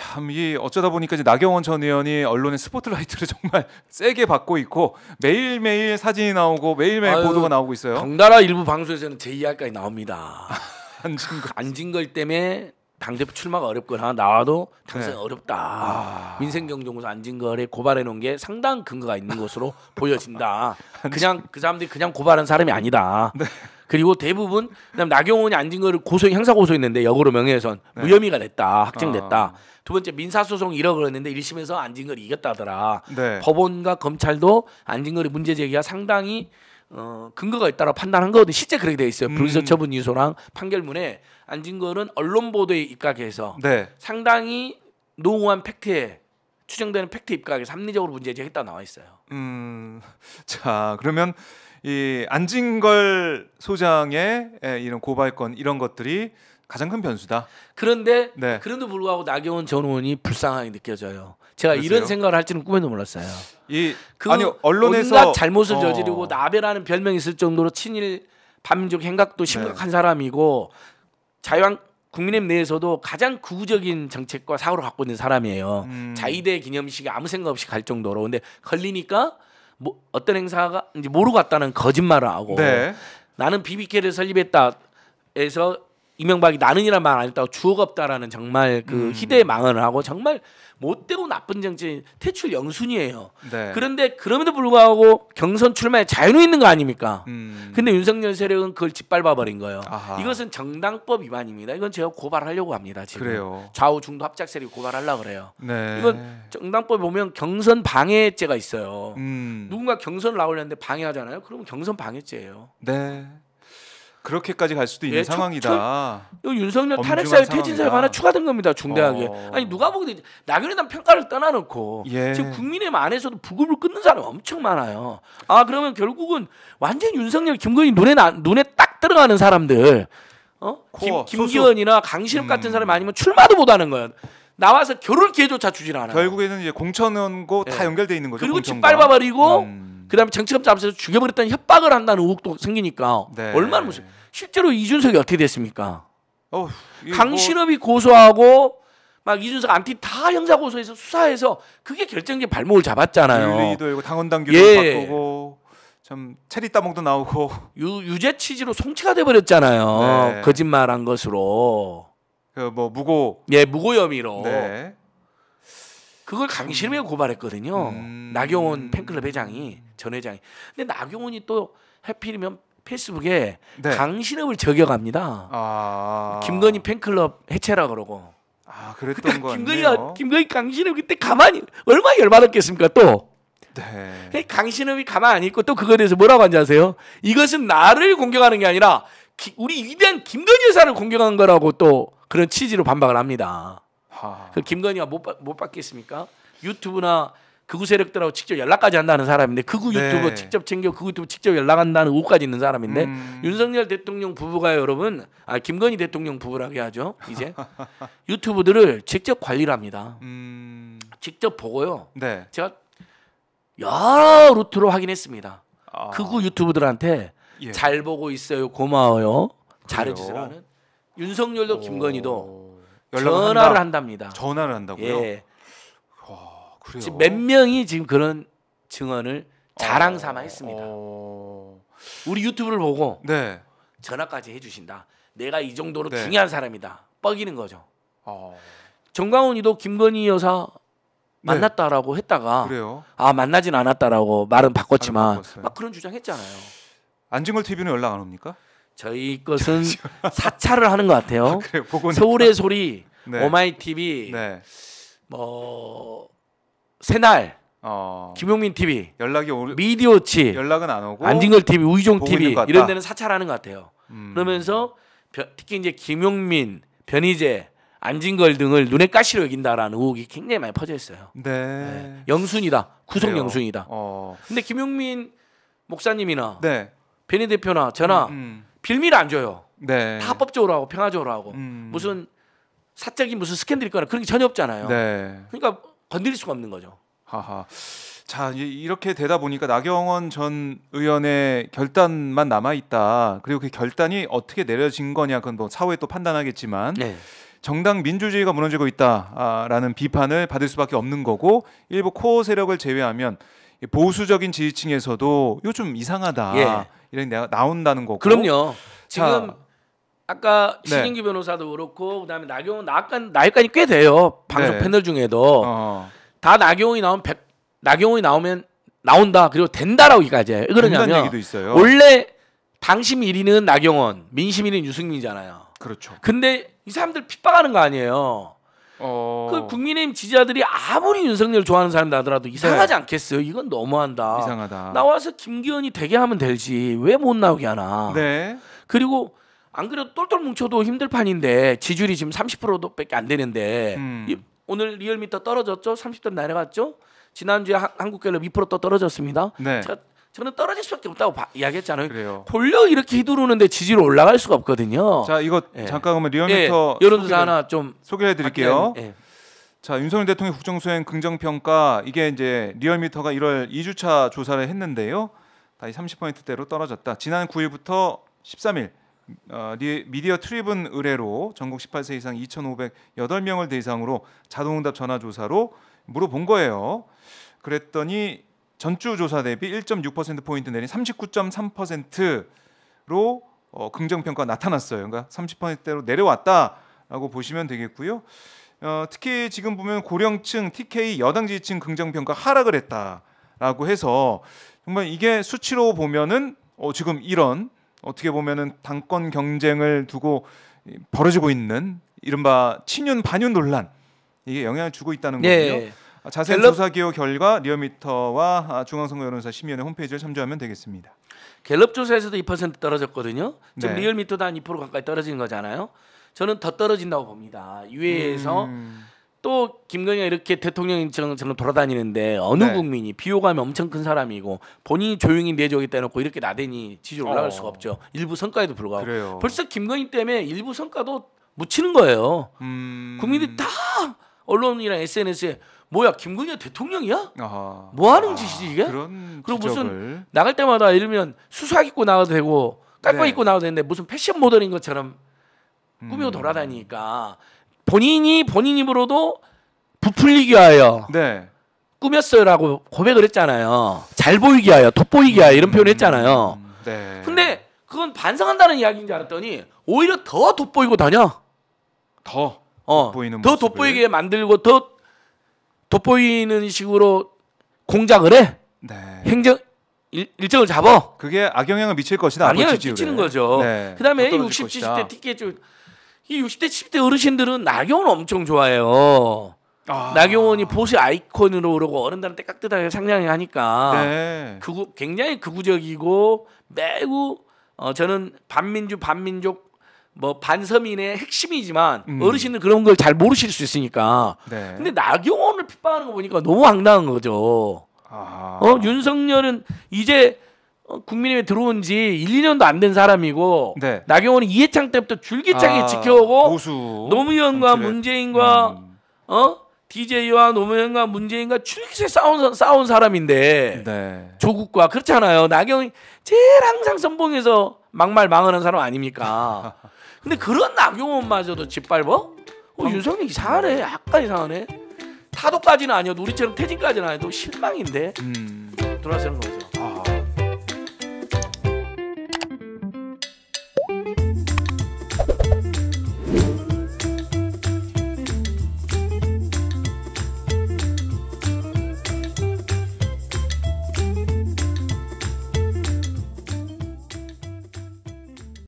참 이 어쩌다 보니까 이제 나경원 전 의원이 언론의 스포트라이트를 정말 세게 받고 있고 매일 매일 사진이 나오고 매일 매일 보도가 나오고 있어요. 당나라 일부 방송에서는 제이야까지 나옵니다. 안진걸 안진걸 때문에 당 대표 출마가 어렵거나 나와도 당선 네. 어렵다. 아... 민생경정에서 안진걸에 고발해 놓은 게 상당 근거가 있는 것으로 보여진다. 그냥 그 사람들이 그냥 고발한 사람이 아니다. 네. 그리고 대부분 그다음 나경원이 앉은 거를 고소형 형사 고소했는데 역으로 명예훼손 네. 무혐의가 됐다 확정됐다 어. 두 번째 민사소송 1억 그랬는데 1심에서 안진걸를 이겼다더라 네. 법원과 검찰도 안진걸를 문제 제기가 상당히 어, 근거가 있다라 고 판단한 거거든 실제 그렇게 돼 있어요 음. 불소 처분 이소랑 판결문에 안진걸는 언론 보도에 입각해서 네. 상당히 노후한 팩트에 추정되는 팩트 입각에서 합리적으로 문제 제기했다 나와 있어요. 음, 자 그러면 이 안진걸 소장의 예, 이런 고발권 이런 것들이 가장 큰 변수다. 그런데 네. 그런데 불구하고 나경원 전 의원이 불쌍하게 느껴져요. 제가 그러세요? 이런 생각을 할지는 꿈에도 몰랐어요. 이그 아니 언론에서 잘못을 어. 저지르고 나베라는 별명이 있을 정도로 친일 반민족 행각도 네. 심각한 네. 사람이고 자유한 국민의힘 내에서도 가장 구구적인 정책과 사고를 갖고 있는 사람이에요. 음. 자이대 기념식에 아무 생각 없이 갈 정도로 근데 걸리니까 뭐 어떤 행사가 이제 모르고 왔다는 거짓말을 하고 네. 나는 BBK를 설립했다 해서 이명박이 나는이란 말안 했다고 주옥 없다라는 정말 그 음. 희대의 망언을 하고 정말 못되고 나쁜 정치인 퇴출 영순이에요. 네. 그런데 그럼에도 불구하고 경선 출마에 자유는 있는 거 아닙니까? 음. 근데 윤석열 세력은 그걸 짓밟아 버린 거예요. 아하. 이것은 정당법 위반입니다. 이건 제가 고발하려고 합니다. 지금 그래요. 좌우 중도 합작 세력 이 고발하려고 그래요. 네. 이건 정당법 에 보면 경선 방해죄가 있어요. 음. 누군가 경선을 나오려는데 방해하잖아요. 그러면 경선 방해죄예요. 네. 그렇게까지 갈 수도 있는 예, 상황이다. 저, 윤석열 탄핵사유 퇴진사유가 하나 추가된 겁니다. 중대하게. 어... 아니 누가 보게 되 나경에 대 평가를 떠나놓고 예. 지금 국민의힘 안에서도 부급을 끊는 사람 엄청 많아요. 아 그러면 결국은 완전 윤석열, 김건희 눈에 나, 눈에 딱 들어가는 사람들, 어? 김, 기현이나 강신업 음. 같은 사람 아니면 출마도 못하는 거예 나와서 결혼 기회조차 주질 않아 결국에는 이제 공천원고 예. 다 연결돼 있는 거죠. 그리고 공 밟아버리고. 음... 그다음에 정치검 잡에서 죽여버렸다는 협박을 한다는 의혹도 생기니까 네. 얼마나 무슨 실제로 이준석이 어떻게 됐습니까? 어, 강신업이 뭐... 고소하고 막 이준석 안티 다 형사 고소해서 수사해서 그게 결정적인 발목을 잡았잖아요. 윤리도 당원당 규도 예. 바꾸고 참 체리 따먹도 나오고 유, 유죄 취지로 송치가 돼 버렸잖아요. 네. 거짓말한 것으로. 그뭐 무고 예 무고 혐의로. 네. 그걸 강신임에 음. 고발했거든요. 음. 나경원 팬클럽 회장이 전 회장이. 근데 나경원이 또해피리면 페이스북에 네. 강신업을 저격합니다. 아... 김건희 팬클럽 해체라 그러고. 아, 그랬던 거 김건희가 김건희 강신업 그때 가만히 얼마나 열받았겠습니까 또. 네. 예, 강신업이 가만 안 있고 또 그거에 대해서 뭐라고 한지 아세요? 이것은 나를 공격하는 게 아니라 기, 우리 위대한 김건희 여사를 공격한 거라고 또 그런 취지로 반박을 합니다. 그 김건희가 못, 받, 못 받겠습니까? 유튜브나 극우 세력들하고 직접 연락까지 한다는 사람인데 극우 네. 유튜브 직접 챙겨 극우 유튜브 직접 연락한다는 의혹까지 있는 사람인데 음. 윤석열 대통령 부부가 여러분 아 김건희 대통령 부부라고 해야죠 이제 유튜브들을 직접 관리를 합니다 음. 직접 보고요 네. 제가 여러 루트로 확인했습니다 아. 극우 유튜브들한테 예. 잘 보고 있어요 고마워요 잘해주세요 윤석열도 오. 김건희도 전화를 한다. 한답니다. 전화를 한다고요? 예. 와, 그래요. 지금 몇 명이 지금 그런 증언을 자랑 삼아 했습니다. 어... 우리 유튜브를 보고 네. 전화까지 해주신다. 내가 이 정도로 네. 중요한 사람이다. 뻐기는 거죠. 어... 정광훈이도 김건희 여사 네. 만났다라고 네. 했다가 그래요? 아 만나진 않았다라고 말은 바꿨지만 막 그런 주장했잖아요. 안진걸 TV는 연락 안 옵니까? 저희 것은 사찰을 하는 것 같아요. 아, 그래, 서울의 소리, 네. 오마이 TV, 네. 뭐 새날, 어... 김용민 TV, 연락이 오... 미디어치, 연락은 안 오고 안진걸 TV, 우이종 TV 이런 데는 사찰하는 것 같아요. 음... 그러면서 특히 이제 김용민, 변희재, 안진걸 등을 눈에 가시로 여긴다라는 의혹이 굉장히 많이 퍼져 있어요. 네. 네. 영순이다. 구속 영순이다. 어... 근데 김용민 목사님이나 네. 변희 대표나 저나 음, 음. 빌미를 안 줘요. 네. 다 합법적으로 하고 평화적으로 하고 음. 무슨 사적인 무슨 스캔들 있거나 그런 게 전혀 없잖아요. 네. 그러니까 건드릴 수가 없는 거죠. 하하. 자 이렇게 되다 보니까 나경원 전 의원의 결단만 남아 있다. 그리고 그 결단이 어떻게 내려진 거냐 그건 뭐 사후에 또 판단하겠지만 네. 정당 민주주의가 무너지고 있다라는 비판을 받을 수밖에 없는 거고 일부 코어 세력을 제외하면 보수적인 지지층에서도 요즘 이상하다 예. 이런 내가 나온다는 거고. 그럼요. 지금 자, 아까 네. 신인기 네. 변호사도 그렇고 그다음에 나경원 나간 나일까지꽤 돼요. 방송 네. 패널 중에도 어. 다 나경원이 나오면 백, 나경원이 나오면 나온다 그리고 된다라고까지 해요. 그러냐면 원래 당심 1위는 나경원, 민심 1위는 유승민이잖아요. 그렇죠. 근데 이 사람들 핍박하는 거 아니에요. 어... 그 국민의힘 지지자들이 아무리 윤석열 좋아하는 사람이 나더라도 네. 이상하지 네. 않겠어요. 이건 너무한다. 이상하다. 나와서 김기현이 되게 하면 되지 왜 못 나오게 하나. 네. 그리고 안 그래도 똘똘 뭉쳐도 힘들 판인데 지지율이 지금 30%밖에 도안 되는데 음. 이, 오늘 리얼미터 떨어졌죠? 30대 내려갔죠? 지난주에 한국갤럽 2%또 떨어졌습니다. 네. 제가 저는 떨어질 수밖에 없다고 바, 이야기했잖아요. 그래요. 골려 이렇게 휘두르는데 지지로 올라갈 수가 없거든요. 자 이거 예. 잠깐 그러면 리얼미터 예. 여론조사 하나 좀 소개해드릴게요. 예. 자 윤석열 대통령 국정수행 긍정평가 이게 이제 리얼미터가 1월 2주차 조사를 했는데요. 다시 30포인트대로 떨어졌다. 지난 9일부터 13일 어, 리, 미디어 트리븐 의뢰로 전국 18세 이상 2,508명을 대상으로 자동응답 전화 조사로 물어본 거예요. 그랬더니 전주 조사 대비 1.6% 포인트 내린 39.3%로 어, 긍정 평가 나타났어요. 그러니까 30%대로 내려왔다라고 보시면 되겠고요. 어, 특히 지금 보면 고령층 TK 여당 지지층 긍정 평가 하락을 했다라고 해서 정말 이게 수치로 보면은 어, 지금 이런 어떻게 보면은 당권 경쟁을 두고 벌어지고 있는 이른바 친윤 반윤 논란 이게 영향을 주고 있다는 네. 거고요. 네. 아, 자세한 갤럽... 조사 기호 결과 리얼미터와 아, 중앙선거여론사 심의위원회 홈페이지를 참조하면 되겠습니다. 갤럽 조사에서도 2% 떨어졌거든요. 지금 네. 리얼미터도 한 2% 가까이 떨어진 거잖아요. 저는 더 떨어진다고 봅니다. 유해에서 음... 또 김건희가 이렇게 대통령처럼 돌아다니는데 어느 네. 국민이 비호감이 엄청 큰 사람이고 본인이 조용히 내조겠다 놓고 이렇게 나대니 지지율 어. 올라갈 어. 수가 없죠. 일부 성과에도 불구하고 그래요. 벌써 김건희 때문에 일부 성과도 묻히는 거예요. 음... 국민들이 다 언론이랑 SNS에 뭐야 김건희가 대통령이야? 아하. 뭐 하는 아, 짓이지 이게? 그런 그리고 지적을. 무슨 나갈 때마다 이러면 수수학 입고 나와도 되고 깔바 네. 입고 나와도 되는데 무슨 패션 모델인 것처럼 음. 꾸미고 음. 돌아다니니까 본인이 본인 입으로도 부풀리기 하여 네. 꾸몄어요라고 고백을 했잖아요. 잘보이기 하여 돋보이기 하여 이런 표현을 했잖아요. 음, 음. 네. 근데 그건 반성한다는 이야기인 줄 알았더니 오히려 더 돋보이고 다녀. 더 어, 더 모습을. 돋보이게 만들고 더 돋보이는 식으로 공작을 해. 네. 행정 일, 일정을 잡아 그게 악영향을 미칠 것이다. 악영향을 미치는 거죠. 네. 그다음에 60, 것이다. 70대 티켓 좀이 60대 70대 어르신들은 나경원 엄청 좋아해요. 아. 나경원이 보수 아이콘으로 오르고 어른들한테 깍듯하게 상냥하니까 해 네. 극 굉장히 극우적이고 매우 어, 저는 반민주 반민족 뭐 반서민의 핵심이지만 음. 어르신들 그런 걸 잘 모르실 수 있으니까. 네. 근데 나경원을 핍박하는 거 보니까 너무 황당한 거죠. 아. 어 윤석열은 이제 어, 국민의힘에 들어온 지 1, 2년도 안 된 사람이고 네. 나경원은 이해창 때부터 줄기차게 아, 지켜오고 보수, 노무현과 문재인과 음. 어 DJ와 노무현과 문재인과 출기세 싸운 싸운 사람인데 네. 조국과 그렇잖아요. 나경이 제일 항상 선봉에서 막말 망하는 사람 아닙니까? 근데 그런 남용원마저도 짓밟어? 어, 음. 윤석열 이상하네. 약간 이상하네. 타도까지는 아니어도 우리처럼 퇴진까지는 아니어도 실망인데. 음. 돌아서는 거죠. 아.